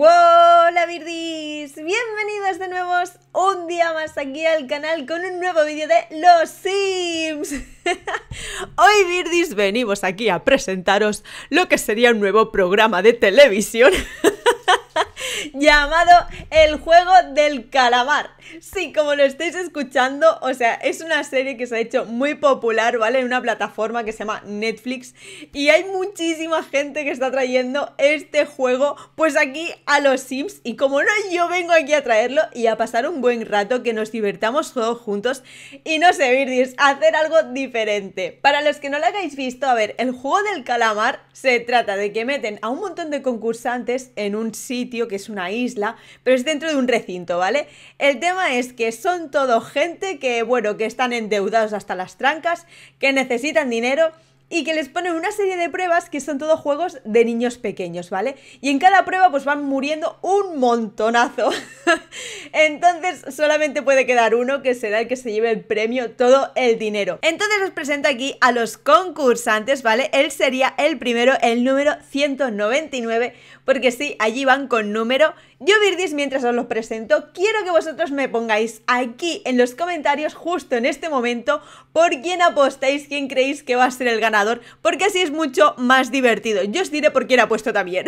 ¡Hola Virdis! Bienvenidos de nuevo un día más aquí al canal con un nuevo vídeo de Los Sims. Hoy Virdis, venimos aquí a presentaros lo que sería un nuevo programa de televisión llamado El juego del calamar. Sí, como lo estáis escuchando, o sea, es una serie que se ha hecho muy popular, ¿vale? En una plataforma que se llama Netflix y hay muchísima gente que está trayendo este juego pues aquí a los Sims y como no yo vengo aquí a traerlo y a pasar un buen rato que nos divertamos todos juntos y no sé, Virdis, hacer algo diferente. Para los que no lo hayáis visto, a ver, el juego del calamar se trata de que meten a un montón de concursantes en un sitio que es una isla, pero es dentro de un recinto, ¿vale? El tema es que son todo gente que, bueno, que están endeudados hasta las trancas, que necesitan dinero y que les ponen una serie de pruebas que son todos juegos de niños pequeños, ¿vale? Y en cada prueba pues van muriendo un montonazo. Entonces solamente puede quedar uno que será el que se lleve el premio, todo el dinero. Entonces os presento aquí a los concursantes, ¿vale? Él sería el primero, el número 199 porque sí, allí van con número. Yo, Virdis, mientras os los presento, quiero que vosotros me pongáis aquí en los comentarios, justo en este momento, por quién apostáis, quién creéis que va a ser el ganador, porque así es mucho más divertido. Yo os diré por quién apuesto también.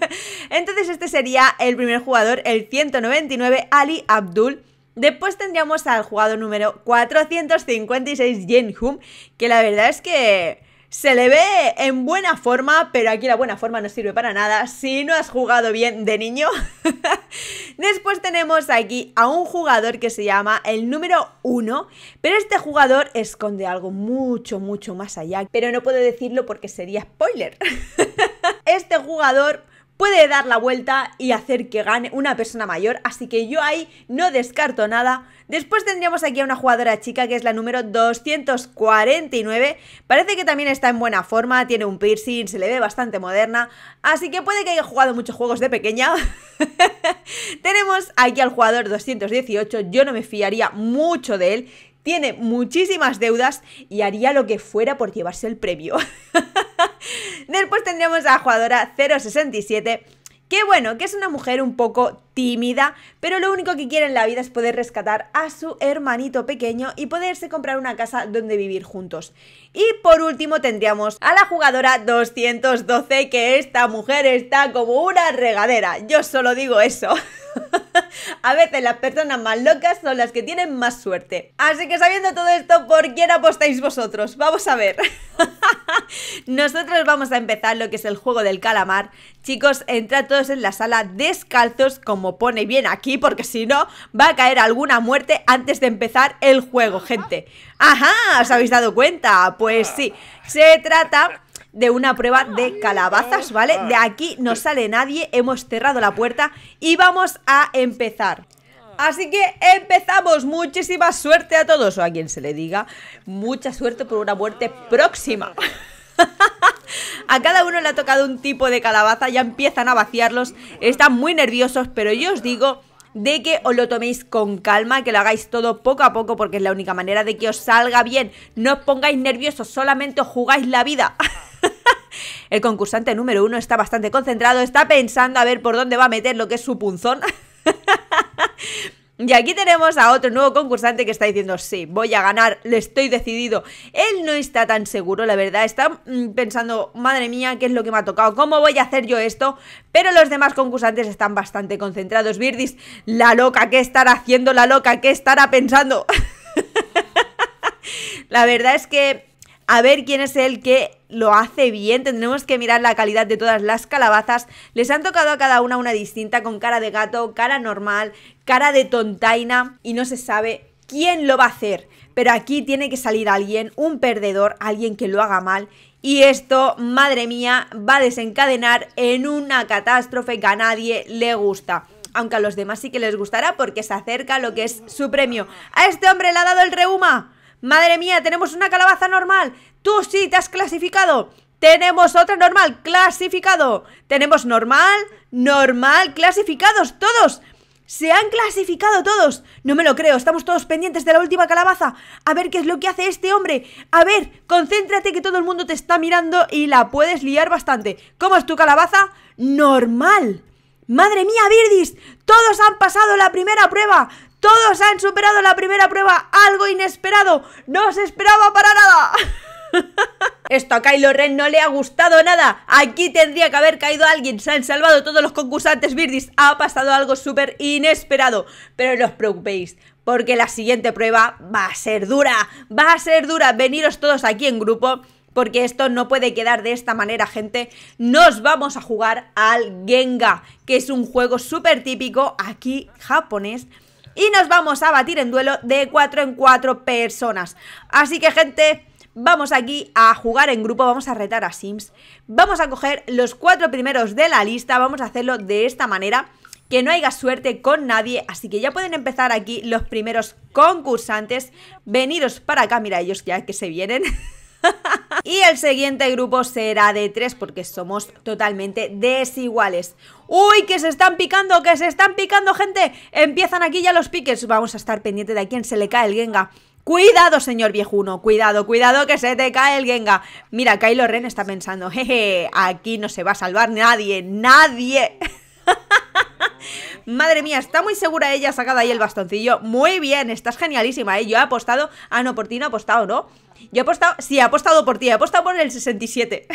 Entonces, este sería el primer jugador, el 199, Ali Abdul. Después tendríamos al jugador número 456, Jen Hum, que la verdad es que se le ve en buena forma, pero aquí la buena forma no sirve para nada si no has jugado bien de niño. Después tenemos aquí a un jugador que se llama el número 1, pero este jugador esconde algo mucho, mucho más allá, pero no puedo decirlo porque sería spoiler. este jugador puede dar la vuelta y hacer que gane una persona mayor, así que yo ahí no descarto nada. Después tendríamos aquí a una jugadora chica que es la número 249, parece que también está en buena forma, tiene un piercing, se le ve bastante moderna, así que puede que haya jugado muchos juegos de pequeña. Tenemos aquí al jugador 218, yo no me fiaría mucho de él, tiene muchísimas deudas y haría lo que fuera por llevarse el premio. Después tendríamos a la jugadora 067. Que bueno, que es una mujer un poco tímida, pero lo único que quiere en la vida es poder rescatar a su hermanito pequeño y poderse comprar una casa donde vivir juntos. Y por último tendríamos a la jugadora 212, que esta mujer está como una regadera. Yo solo digo eso. a veces las personas más locas son las que tienen más suerte. Así que sabiendo todo esto, ¿por quién apostáis vosotros? Vamos a ver. Nosotros vamos a empezar lo que es el juego del calamar. Chicos, entrad todos en la sala descalzos, como pone bien aquí, porque si no, va a caer alguna muerte antes de empezar el juego, gente. Ajá, ¿os habéis dado cuenta? Pues sí, se trata de una prueba de calabazas, ¿vale? De ah. aquí no sale nadie, hemos cerrado la puerta y vamos a empezar. Así que empezamos. Muchísima suerte a todos, o a quien se le diga. Mucha suerte por una muerte próxima. a cada uno le ha tocado un tipo de calabaza, ya empiezan a vaciarlos, están muy nerviosos, pero yo os digo de que os lo toméis con calma, que lo hagáis todo poco a poco, porque es la única manera de que os salga bien. No os pongáis nerviosos, solamente os jugáis la vida. El concursante número uno está bastante concentrado, está pensando a ver por dónde va a meter lo que es su punzón. Y aquí tenemos a otro nuevo concursante que está diciendo, sí, voy a ganar, le estoy decidido. Él no está tan seguro, la verdad, está mm, pensando, madre mía, ¿qué es lo que me ha tocado? ¿Cómo voy a hacer yo esto? Pero los demás concursantes están bastante concentrados. Virdis, la loca, ¿qué estará haciendo la loca? ¿Qué estará pensando? la verdad es que a ver quién es el que lo hace bien. Tendremos que mirar la calidad de todas las calabazas. Les han tocado a cada una una distinta con cara de gato, cara normal, cara de tontaina y no se sabe quién lo va a hacer. Pero aquí tiene que salir alguien, un perdedor, alguien que lo haga mal. Y esto, madre mía, va a desencadenar en una catástrofe que a nadie le gusta aunque a los demás sí que les gustará porque se acerca lo que es su premio. ¡A este hombre le ha dado el reuma! ¡Madre mía, tenemos una calabaza normal! Tú sí te has clasificado. Tenemos otra normal, clasificado. Tenemos normal, normal, clasificados, todos. Se han clasificado todos. No me lo creo, estamos todos pendientes de la última calabaza. A ver qué es lo que hace este hombre. A ver, concéntrate que todo el mundo te está mirando y la puedes liar bastante. ¿Cómo es tu calabaza? Normal. Madre mía, Virdis, todos han pasado la primera prueba. Todos han superado la primera prueba. Algo inesperado. No se esperaba para nada. Esto a Kylo Ren no le ha gustado nada. Aquí tendría que haber caído alguien. Se han salvado todos los concursantes Virdis Ha pasado algo súper inesperado. Pero no os preocupéis, porque la siguiente prueba va a ser dura. Va a ser dura. Veniros todos aquí en grupo porque esto no puede quedar de esta manera, gente. Nos vamos a jugar al Genga, que es un juego súper típico aquí japonés. Y nos vamos a batir en duelo de 4 en 4 personas. Así que, gente, vamos aquí a jugar en grupo, vamos a retar a Sims, vamos a coger los cuatro primeros de la lista, vamos a hacerlo de esta manera, que no haya suerte con nadie, así que ya pueden empezar aquí los primeros concursantes, venidos para acá, mira ellos ya que se vienen... y el siguiente grupo será de tres porque somos totalmente desiguales. ¡Uy, que se están picando, que se están picando, gente! Empiezan aquí ya los piques. Vamos a estar pendiente de a quién se le cae el Genga. Cuidado, señor viejuno, cuidado, cuidado que se te cae el Genga. Mira, Kylo Ren está pensando, jeje, aquí no se va a salvar nadie, nadie. Madre mía, está muy segura ella sacada ahí el bastoncillo. Muy bien, estás genialísima, ¿eh? Yo he apostado... Ah, no, por ti no he apostado, ¿no? Yo he apostado... Sí, he apostado por ti, he apostado por el 67.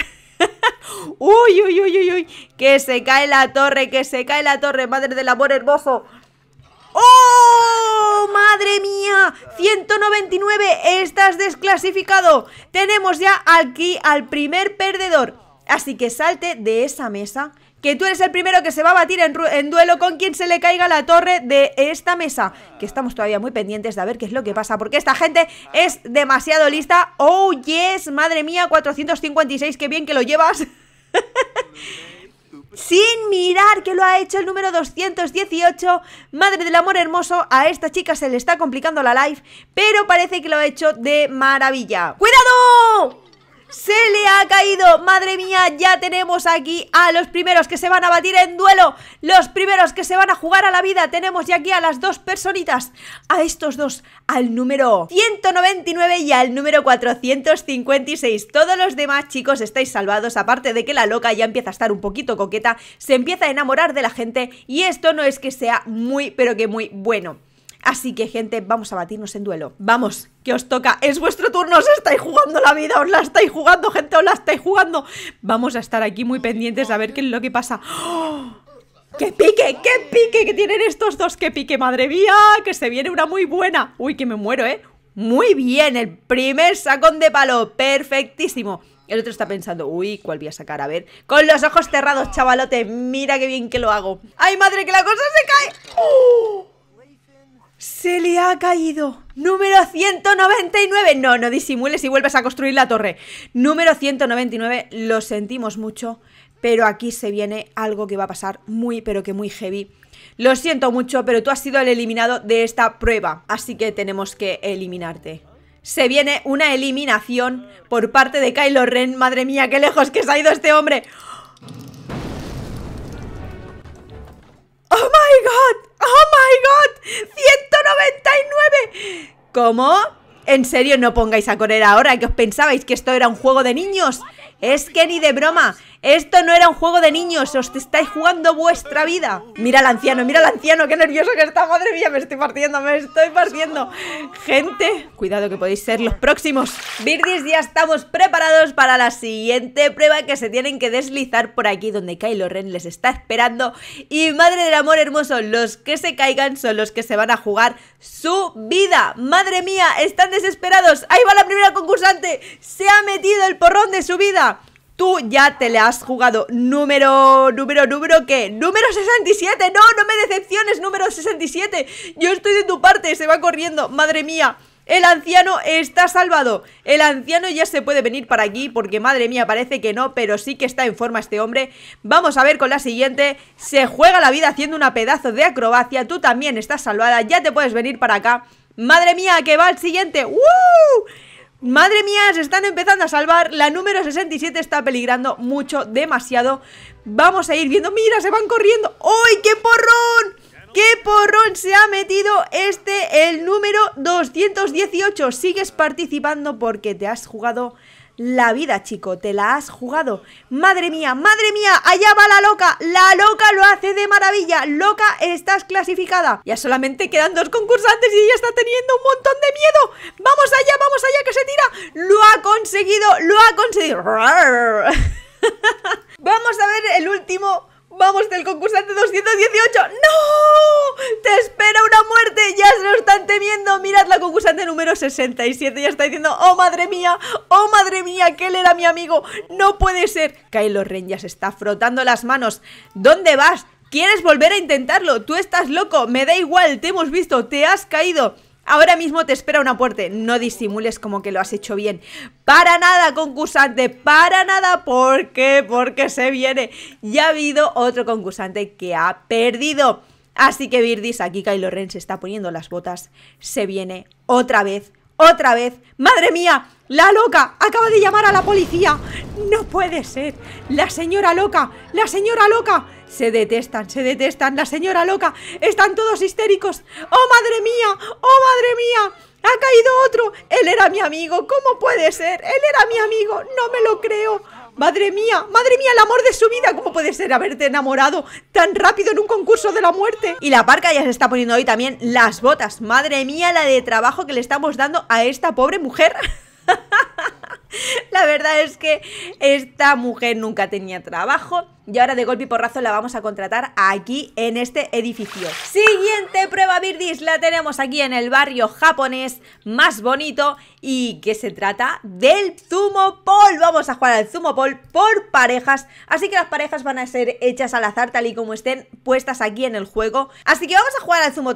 uy, uy, uy, uy, uy. Que se cae la torre, que se cae la torre, madre del amor hermoso. ¡Oh! ¡Oh, madre mía! 199, estás desclasificado. Tenemos ya aquí al primer perdedor. Así que salte de esa mesa que tú eres el primero que se va a batir en, duelo con quien se le caiga la torre de esta mesa. Que estamos todavía muy pendientes de ver qué es lo que pasa, porque esta gente es demasiado lista. ¡Oh, yes! ¡Madre mía! 456, qué bien que lo llevas. sin mirar que lo ha hecho el número 218. Madre del amor hermoso, a esta chica se le está complicando la live, pero parece que lo ha hecho de maravilla. ¡Cuidado! ¡Se le ha caído! ¡Madre mía! Ya tenemos aquí a los primeros que se van a batir en duelo Los primeros que se van a jugar a la vida Tenemos ya aquí a las dos personitas A estos dos, al número 199 y al número 456 Todos los demás chicos estáis salvados Aparte de que la loca ya empieza a estar un poquito coqueta Se empieza a enamorar de la gente Y esto no es que sea muy pero que muy bueno Así que, gente, vamos a batirnos en duelo. Vamos, que os toca. Es vuestro turno, os estáis jugando la vida, os la estáis jugando, gente, os la estáis jugando. Vamos a estar aquí muy pendientes a ver qué es lo que pasa. ¡Oh! ¡Qué pique! ¡Qué pique que tienen estos dos! ¡Qué pique, madre mía! ¡Que se viene una muy buena! ¡Uy, que me muero, eh! Muy bien, el primer sacón de palo, perfectísimo. El otro está pensando, uy, ¿cuál voy a sacar? A ver, con los ojos cerrados, chavalote, mira qué bien que lo hago. ¡Ay, madre, que la cosa se cae! ¡Oh! Se le ha caído. Número 199. No, no disimules y vuelves a construir la torre. Número 199. Lo sentimos mucho, pero aquí se viene algo que va a pasar muy, pero que muy heavy. Lo siento mucho, pero tú has sido el eliminado de esta prueba, así que tenemos que eliminarte. Se viene una eliminación por parte de Kylo Ren. Madre mía, qué lejos que se ha ido este hombre. ¡Oh my god! ¡Oh my god! ¡199! ¿Cómo? ¿En serio no pongáis a correr ahora que os pensabais que esto era un juego de niños? Es que ni de broma. Esto no era un juego de niños, os estáis jugando vuestra vida. Mira al anciano, mira al anciano, qué nervioso que está, madre mía, me estoy partiendo, me estoy partiendo. Gente, cuidado que podéis ser los próximos. Birdis, ya estamos preparados para la siguiente prueba que se tienen que deslizar por aquí donde Kylo Ren les está esperando. Y madre del amor hermoso, los que se caigan son los que se van a jugar su vida. Madre mía, están desesperados. Ahí va la primera concursante. Se ha metido el porrón de su vida tú ya te le has jugado. Número, número, número, ¿qué? Número 67, no, no me decepciones, número 67. Yo estoy de tu parte, se va corriendo, madre mía. El anciano está salvado. El anciano ya se puede venir para aquí porque madre mía parece que no, pero sí que está en forma este hombre. Vamos a ver con la siguiente. Se juega la vida haciendo una pedazo de acrobacia. Tú también estás salvada, ya te puedes venir para acá. Madre mía, que va el siguiente. ¡Uh! Madre mía, se están empezando a salvar. La número 67 está peligrando mucho, demasiado. Vamos a ir viendo. ¡Mira, se van corriendo! ¡Ay, qué porrón! ¡Qué porrón se ha metido este, el número 218! Sigues participando porque te has jugado la vida, chico, te la has jugado. Madre mía, madre mía, allá va la loca. La loca lo hace de maravilla. Loca, estás clasificada. Ya solamente quedan dos concursantes y ella está teniendo un montón de miedo. Vamos allá, vamos allá, que se tira. Lo ha conseguido, lo ha conseguido. vamos a ver el último. Vamos del concursante 218. ¡No! ¡Te espera una muerte! ¡Ya se lo están temiendo! Mirad la concursante número 67 Ya está diciendo, ¡oh madre mía! ¡Oh madre mía! ¿Qué era mi amigo? ¡No puede ser! Kylo Ren ya se está frotando las manos ¿Dónde vas? ¿Quieres volver a intentarlo? ¡Tú estás loco! ¡Me da igual! ¡Te hemos visto! ¡Te has caído! Ahora mismo te espera una muerte no disimules como que lo has hecho bien. Para nada, concursante, para nada, ¿por qué? Porque se viene. Ya ha habido otro concursante que ha perdido. Así que Birdis, aquí Kylo Ren se está poniendo las botas, se viene otra vez, otra vez. ¡Madre mía! ¡La loca! Acaba de llamar a la policía. No puede ser. La señora loca, la señora loca. Se detestan, se detestan. La señora loca. Están todos histéricos. ¡Oh, madre mía! ¡Oh, madre mía! ¡Ha caído otro! Él era mi amigo. ¿Cómo puede ser? Él era mi amigo. No me lo creo. Madre mía, madre mía, el amor de su vida. ¿Cómo puede ser haberte enamorado tan rápido en un concurso de la muerte? Y la parca ya se está poniendo hoy también las botas. Madre mía, la de trabajo que le estamos dando a esta pobre mujer. La verdad es que esta mujer nunca tenía trabajo y ahora de golpe y porrazo la vamos a contratar aquí en este edificio. Siguiente prueba Birdis, la tenemos aquí en el barrio japonés más bonito y que se trata del Zumo Vamos a jugar al Zumo por parejas, así que las parejas van a ser hechas al azar tal y como estén puestas aquí en el juego. Así que vamos a jugar al Zumo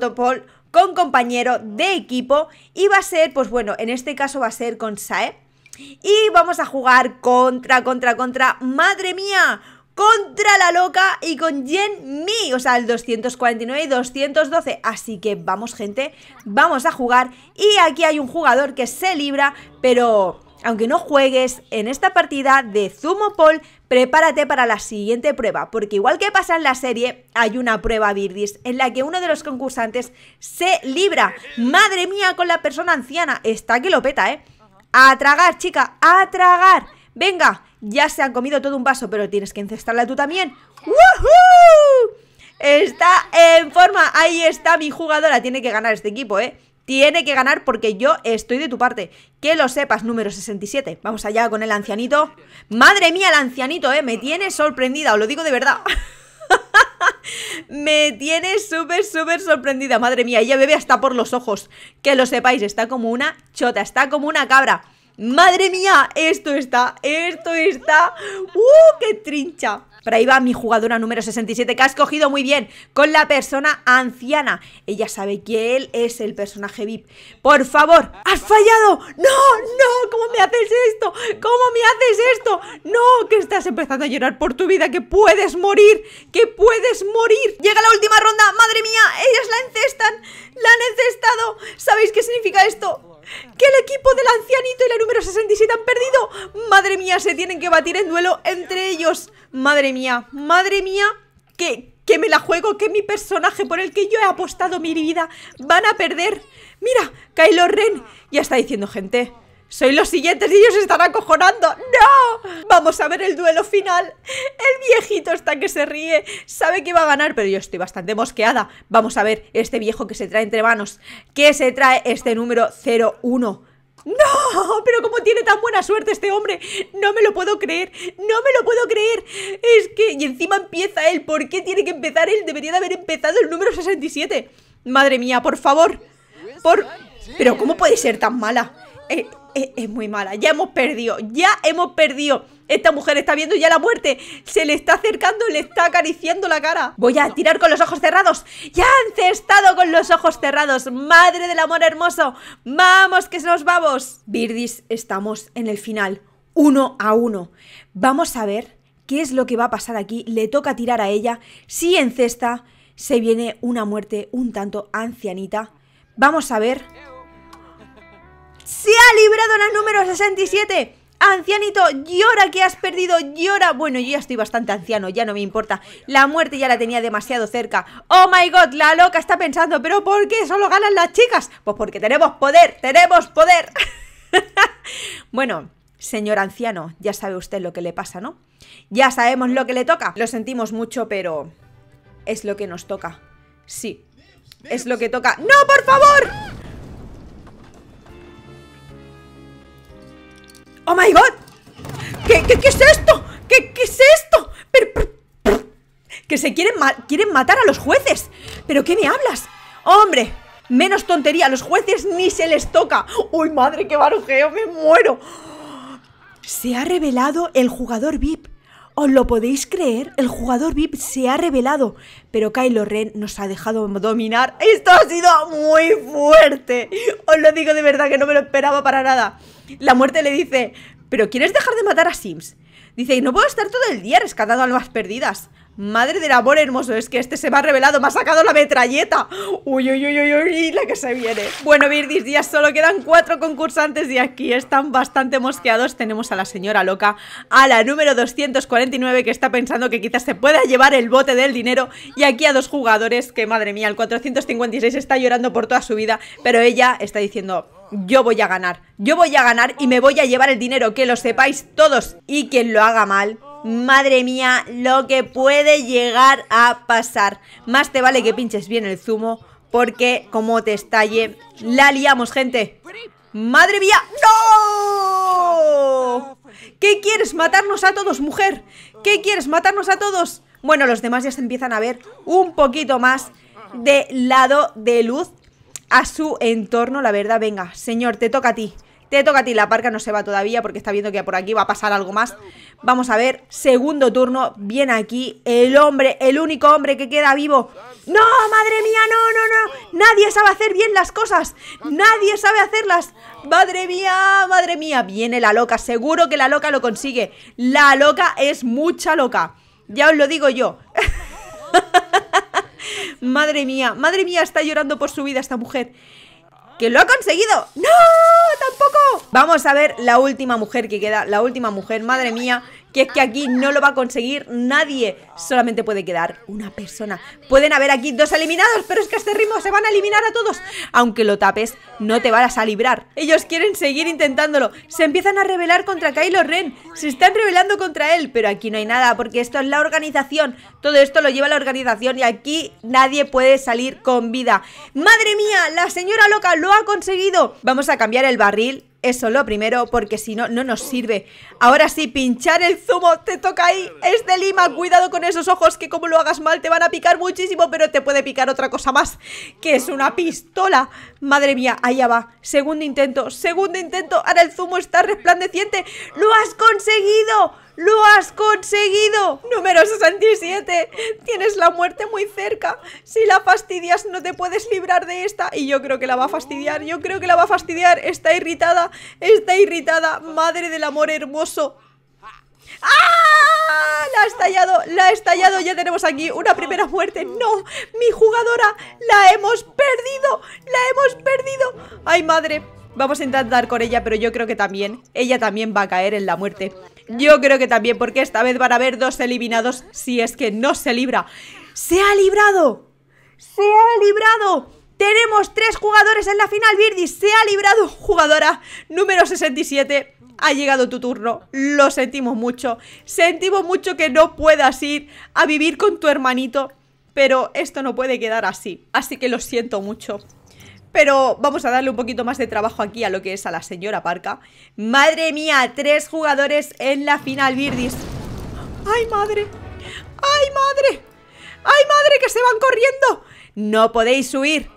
con compañero de equipo y va a ser, pues bueno, en este caso va a ser con Sae y vamos a jugar contra, contra, contra. ¡Madre mía! Contra la loca y con Jen Mi, o sea, el 249 y 212. Así que vamos, gente, vamos a jugar. Y aquí hay un jugador que se libra, pero aunque no juegues en esta partida de Zumo Paul, prepárate para la siguiente prueba, porque igual que pasa en la serie, hay una prueba Birdis en la que uno de los concursantes se libra. ¡Madre mía con la persona anciana! Está que lo peta, ¿eh? A tragar, chica, a tragar. Venga, ya se han comido todo un vaso, pero tienes que encestarla tú también. ¡Woohoo! Está en forma. Ahí está mi jugadora. Tiene que ganar este equipo, ¿eh? Tiene que ganar porque yo estoy de tu parte. Que lo sepas, número 67. Vamos allá con el ancianito. Madre mía, el ancianito, ¿eh? Me tiene sorprendida, os lo digo de verdad. Me tiene súper, súper sorprendida. Madre mía, ella bebe hasta por los ojos. Que lo sepáis, está como una chota, está como una cabra. Madre mía, esto está, esto está. ¡Uh, qué trincha! Por ahí va mi jugadora número 67 que has cogido muy bien con la persona anciana. Ella sabe que él es el personaje VIP. Por favor, has fallado. No, no, ¿cómo me haces esto? ¿Cómo me haces esto? No, que estás empezando a llorar por tu vida, que puedes morir, que puedes morir. Llega la última ronda, madre mía, ellas la encestan, la han encestado. ¿Sabéis qué significa esto? que el equipo del ancianito y la número 67 han perdido. Madre mía, se tienen que batir en duelo entre ellos. Madre mía, madre mía, que, que me la juego, que mi personaje por el que yo he apostado mi vida van a perder. Mira, Kylo Ren ya está diciendo gente. Soy los siguientes y ellos están acojonando. ¡No! Vamos a ver el duelo final. El viejito está que se ríe. Sabe que va a ganar, pero yo estoy bastante mosqueada. Vamos a ver este viejo que se trae entre manos. qué se trae este número 01. ¡No! Pero cómo tiene tan buena suerte este hombre. No me lo puedo creer. No me lo puedo creer. Es que... Y encima empieza él. ¿Por qué tiene que empezar él? Debería de haber empezado el número 67. Madre mía, por favor. Por... Pero ¿cómo puede ser tan mala? Eh, es, muy mala. Ya hemos perdido, ya hemos perdido. Esta mujer está viendo ya la muerte. Se le está acercando, le está acariciando la cara. Voy a tirar con los ojos cerrados. Ya han cestado con los ojos cerrados. Madre del amor hermoso. Vamos, que nos vamos. Birdis, estamos en el final. Uno a uno. Vamos a ver qué es lo que va a pasar aquí. Le toca tirar a ella. Si encesta, se viene una muerte un tanto ancianita. Vamos a ver se ha librado la número 67. Ancianito, llora que has perdido, llora Bueno, yo ya estoy bastante anciano, ya no me importa La muerte ya la tenía demasiado cerca Oh my god, la loca está pensando ¿Pero por qué solo ganan las chicas? Pues porque tenemos poder, tenemos poder Bueno, señor anciano, ya sabe usted lo que le pasa, ¿no? Ya sabemos lo que le toca Lo sentimos mucho, pero... Es lo que nos toca Sí, es lo que toca ¡No, por favor! ¡Oh, my God! ¿Qué, qué, es esto? ¿Qué, es esto? que se quieren, quieren matar a los jueces. ¿Pero qué me hablas? ¡Hombre! Menos tontería, los jueces ni se les toca. ¡Uy, madre, qué barujeo! ¡Me muero! Se ha revelado el jugador VIP. ¿Os lo podéis creer? El jugador VIP se ha revelado, pero Kylo Ren nos ha dejado dominar. Esto ha sido muy fuerte. Os lo digo de verdad que no me lo esperaba para nada. La muerte le dice, ¿pero quieres dejar de matar a Sims? Dice, no puedo estar todo el día rescatando almas perdidas. Madre del amor hermoso, es que este se me ha revelado, me ha sacado la metralleta Uy, uy, uy, uy, la que se viene Bueno, Virdis, ya solo quedan cuatro concursantes y aquí están bastante mosqueados Tenemos a la señora loca, a la número 249 que está pensando que quizás se pueda llevar el bote del dinero Y aquí a dos jugadores que, madre mía, el 456 está llorando por toda su vida Pero ella está diciendo, yo voy a ganar Yo voy a ganar y me voy a llevar el dinero, que lo sepáis todos Y quien lo haga mal, Madre mía, lo que puede llegar a pasar. Más te vale que pinches bien el zumo, porque como te estalle, la liamos, gente. ¡Madre mía! ¡No! ¿Qué quieres? ¿Matarnos a todos, mujer? ¿Qué quieres? ¿Matarnos a todos? Bueno, los demás ya se empiezan a ver un poquito más de lado de luz a su entorno, la verdad. Venga, señor, te toca a ti. Te toca a ti, la parca no se va todavía porque está viendo que por aquí va a pasar algo más. Vamos a ver, segundo turno, viene aquí el hombre, el único hombre que queda vivo. ¡No, madre mía, no, no, no! Nadie sabe hacer bien las cosas, nadie sabe hacerlas. ¡Madre mía, madre mía! Viene la loca, seguro que la loca lo consigue. La loca es mucha loca, ya os lo digo yo. madre mía, madre mía, está llorando por su vida esta mujer. ¡Que lo ha conseguido! ¡No! ¡Tampoco! Vamos a ver la última mujer que queda, la última mujer, madre mía que es que aquí no lo va a conseguir nadie. Solamente puede quedar una persona. Pueden haber aquí dos eliminados, pero es que a este ritmo se van a eliminar a todos. Aunque lo tapes, no te vas a librar. Ellos quieren seguir intentándolo. Se empiezan a rebelar contra Kylo Ren. Se están rebelando contra él, pero aquí no hay nada porque esto es la organización. Todo esto lo lleva la organización y aquí nadie puede salir con vida. ¡Madre mía! ¡La señora loca lo ha conseguido! Vamos a cambiar el barril eso lo primero, porque si no, no nos sirve. Ahora sí, pinchar el zumo, te toca ahí. Es de lima, cuidado con esos ojos, que como lo hagas mal te van a picar muchísimo, pero te puede picar otra cosa más, que es una pistola. Madre mía, allá va. Segundo intento, segundo intento. Ahora el zumo está resplandeciente. ¡Lo has conseguido! ¡Lo has conseguido! Número 67. Tienes la muerte muy cerca. Si la fastidias no te puedes librar de esta. Y yo creo que la va a fastidiar. Yo creo que la va a fastidiar. Está irritada. Está irritada. Madre del amor hermoso. ¡Ah! La ha estallado, la ha estallado Ya tenemos aquí una primera muerte ¡No! ¡Mi jugadora! ¡La hemos perdido! ¡La hemos perdido! ¡Ay, madre! Vamos a intentar con ella, pero yo creo que también Ella también va a caer en la muerte yo creo que también, porque esta vez van a haber dos eliminados si es que no se libra. ¡Se ha librado! ¡Se ha librado! Tenemos tres jugadores en la final, Birdie. Se ha librado jugadora número 67. Ha llegado tu turno. Lo sentimos mucho. Sentimos mucho que no puedas ir a vivir con tu hermanito. Pero esto no puede quedar así. Así que lo siento mucho pero vamos a darle un poquito más de trabajo aquí a lo que es a la señora Parca. Madre mía, tres jugadores en la final, Birdis. ¡Ay, madre! ¡Ay, madre! ¡Ay, madre, que se van corriendo! No podéis huir.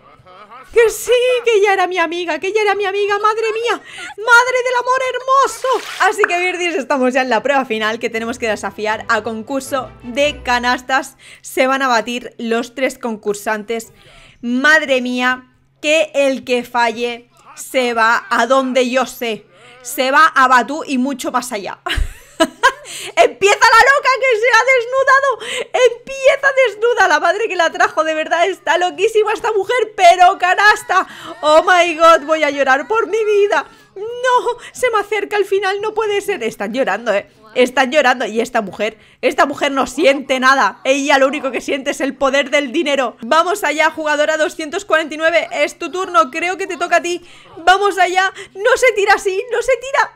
Que sí, que ella era mi amiga, que ella era mi amiga, madre mía, madre del amor hermoso. Así que Virdis, estamos ya en la prueba final que tenemos que desafiar a concurso de canastas. Se van a batir los tres concursantes. Madre mía, que el que falle se va a donde yo sé. Se va a Batú y mucho más allá. Empieza la loca que se ha desnudado. Empieza desnuda. La madre que la trajo, de verdad, está loquísima esta mujer, pero canasta. Oh my god, voy a llorar por mi vida. No, se me acerca al final, no puede ser. Están llorando, eh. Están llorando y esta mujer, esta mujer no siente oh. nada. Ella lo único que siente es el poder del dinero. Vamos allá, jugadora 249, es tu turno, creo que te toca a ti. Vamos allá, no se tira así, no se tira.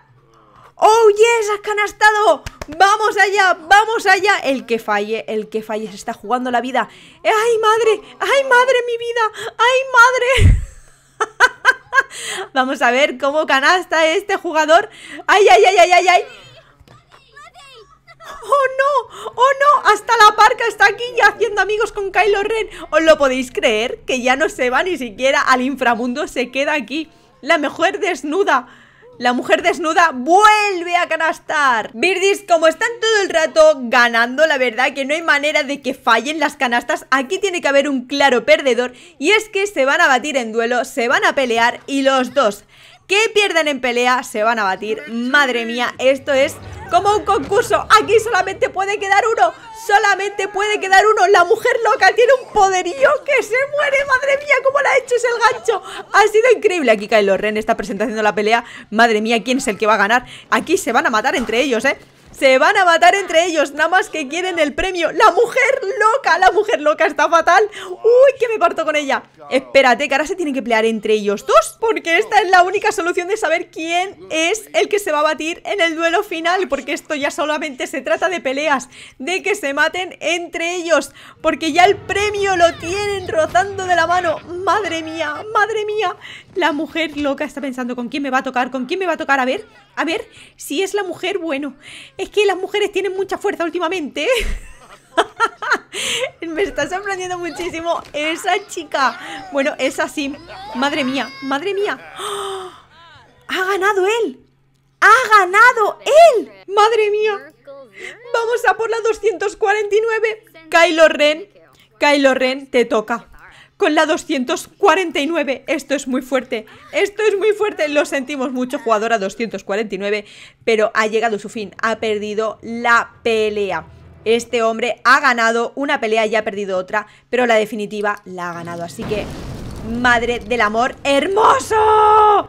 ¡Oh, yes! ¡Has canastado! ¡Vamos allá! ¡Vamos allá! El que falle, el que falle se está jugando la vida. ¡Ay, madre! ¡Ay, madre, mi vida! ¡Ay, madre! Vamos a ver cómo canasta este jugador. ¡Ay, ay, ay, ay, ay! ay! ¡Oh no! ¡Oh no! ¡Hasta la parca está aquí ya haciendo amigos con Kylo Ren! ¿Os lo podéis creer? Que ya no se va ni siquiera al inframundo, se queda aquí. La mujer desnuda. La mujer desnuda vuelve a canastar Birdis, como están todo el rato ganando La verdad que no hay manera de que fallen las canastas Aquí tiene que haber un claro perdedor Y es que se van a batir en duelo Se van a pelear Y los dos que pierdan en pelea se van a batir Madre mía, esto es como un concurso. Aquí solamente puede quedar uno. Solamente puede quedar uno. La mujer loca tiene un poderío que se muere. Madre mía, cómo la ha hecho ese gancho. Ha sido increíble. Aquí Kylo Ren está presentando la pelea. Madre mía, ¿quién es el que va a ganar? Aquí se van a matar entre ellos, ¿eh? Se van a matar entre ellos, nada más que quieren el premio ¡La mujer loca! ¡La mujer loca está fatal! ¡Uy, que me parto con ella! Espérate, que ahora se tienen que pelear entre ellos dos Porque esta es la única solución de saber quién es el que se va a batir en el duelo final Porque esto ya solamente se trata de peleas De que se maten entre ellos Porque ya el premio lo tienen rozando de la mano ¡Madre mía! ¡Madre mía! La mujer loca está pensando con quién me va a tocar, con quién me va a tocar. A ver, a ver, si es la mujer, bueno. Es que las mujeres tienen mucha fuerza últimamente. ¿eh? me está sorprendiendo muchísimo esa chica. Bueno, esa sí. Madre mía, madre mía. ¡Ah! Ha ganado él. Ha ganado él. Madre mía. Vamos a por la 249. Kylo Ren. Kylo Ren, te toca con la 249. Esto es muy fuerte. Esto es muy fuerte. Lo sentimos mucho, jugadora 249. Pero ha llegado su fin. Ha perdido la pelea. Este hombre ha ganado una pelea y ha perdido otra. Pero la definitiva la ha ganado. Así que Madre del amor hermoso.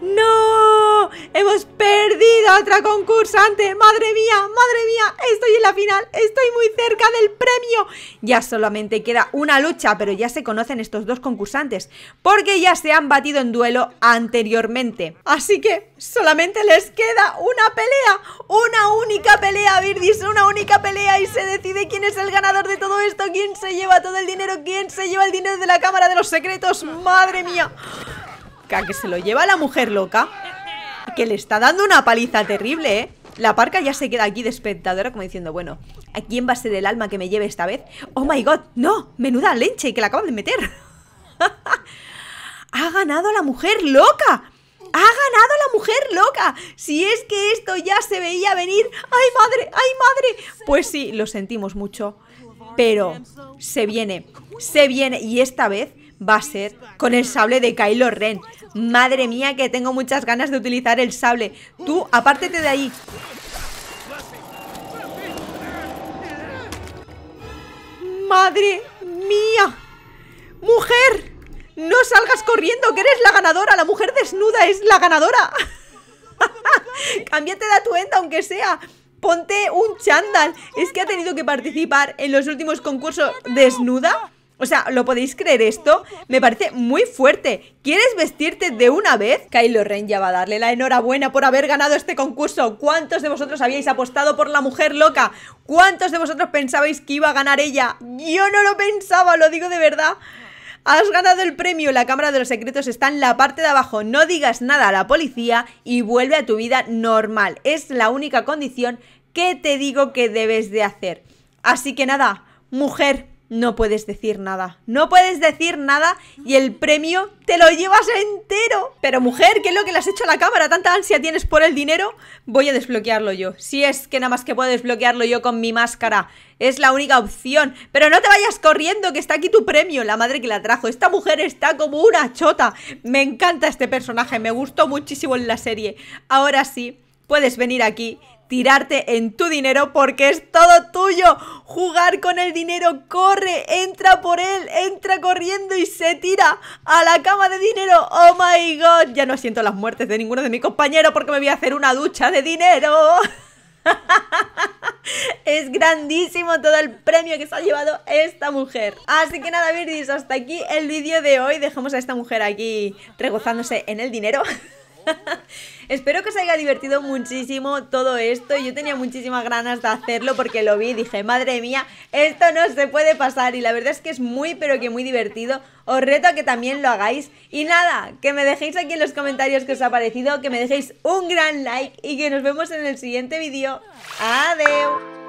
¡No! ¡Hemos perdido a otra concursante! ¡Madre mía! ¡Madre mía! Estoy en la final, estoy muy cerca del premio. Ya solamente queda una lucha, pero ya se conocen estos dos concursantes, porque ya se han batido en duelo anteriormente. Así que solamente les queda una pelea, una única pelea, Virdis, una única pelea y se decide quién es el ganador de todo esto, quién se lleva todo el dinero, quién se lleva el dinero de la Cámara de los Secretos, madre mía. Que se lo lleva la mujer loca. Que le está dando una paliza terrible, ¿eh? La parca ya se queda aquí de espectadora como diciendo, bueno, ¿a quién va a ser el alma que me lleve esta vez? ¡Oh, my God! ¡No! ¡Menuda leche que la acaban de meter! ¡Ha ganado la mujer loca! ¡Ha ganado la mujer loca! Si es que esto ya se veía venir. ¡Ay, madre! ¡Ay, madre! Pues sí, lo sentimos mucho. Pero se viene, se viene. Y esta vez va a ser con el sable de Kylo Ren. Madre mía, que tengo muchas ganas de utilizar el sable. Tú, apártete de ahí. Madre mía. Mujer, no salgas corriendo, que eres la ganadora. La mujer desnuda es la ganadora. Cámbiate de atuendo, aunque sea ponte un chándal. Es que ha tenido que participar en los últimos concursos desnuda. O sea, ¿lo podéis creer esto? Me parece muy fuerte. ¿Quieres vestirte de una vez? Kylo Ren ya va a darle la enhorabuena por haber ganado este concurso. ¿Cuántos de vosotros habíais apostado por la mujer loca? ¿Cuántos de vosotros pensabais que iba a ganar ella? Yo no lo pensaba, lo digo de verdad. Has ganado el premio, la Cámara de los Secretos está en la parte de abajo, no digas nada a la policía y vuelve a tu vida normal. Es la única condición que te digo que debes de hacer. Así que nada, mujer, no puedes decir nada. No puedes decir nada y el premio te lo llevas entero. Pero mujer, ¿qué es lo que le has hecho a la cámara? ¿Tanta ansia tienes por el dinero? Voy a desbloquearlo yo. Si es que nada más que puedo desbloquearlo yo con mi máscara. Es la única opción. Pero no te vayas corriendo, que está aquí tu premio. La madre que la trajo. Esta mujer está como una chota. Me encanta este personaje. Me gustó muchísimo en la serie. Ahora sí, puedes venir aquí tirarte en tu dinero porque es todo tuyo. Jugar con el dinero, corre, entra por él, entra corriendo y se tira a la cama de dinero. Oh my god, ya no siento las muertes de ninguno de mis compañeros porque me voy a hacer una ducha de dinero. es grandísimo todo el premio que se ha llevado esta mujer. Así que nada, Virgis, hasta aquí el vídeo de hoy. Dejamos a esta mujer aquí regozándose en el dinero. Espero que os haya divertido muchísimo todo esto. Yo tenía muchísimas ganas de hacerlo porque lo vi y dije, madre mía, esto no se puede pasar. Y la verdad es que es muy, pero que muy divertido. Os reto a que también lo hagáis. Y nada, que me dejéis aquí en los comentarios que os ha parecido, que me dejéis un gran like y que nos vemos en el siguiente vídeo. Adiós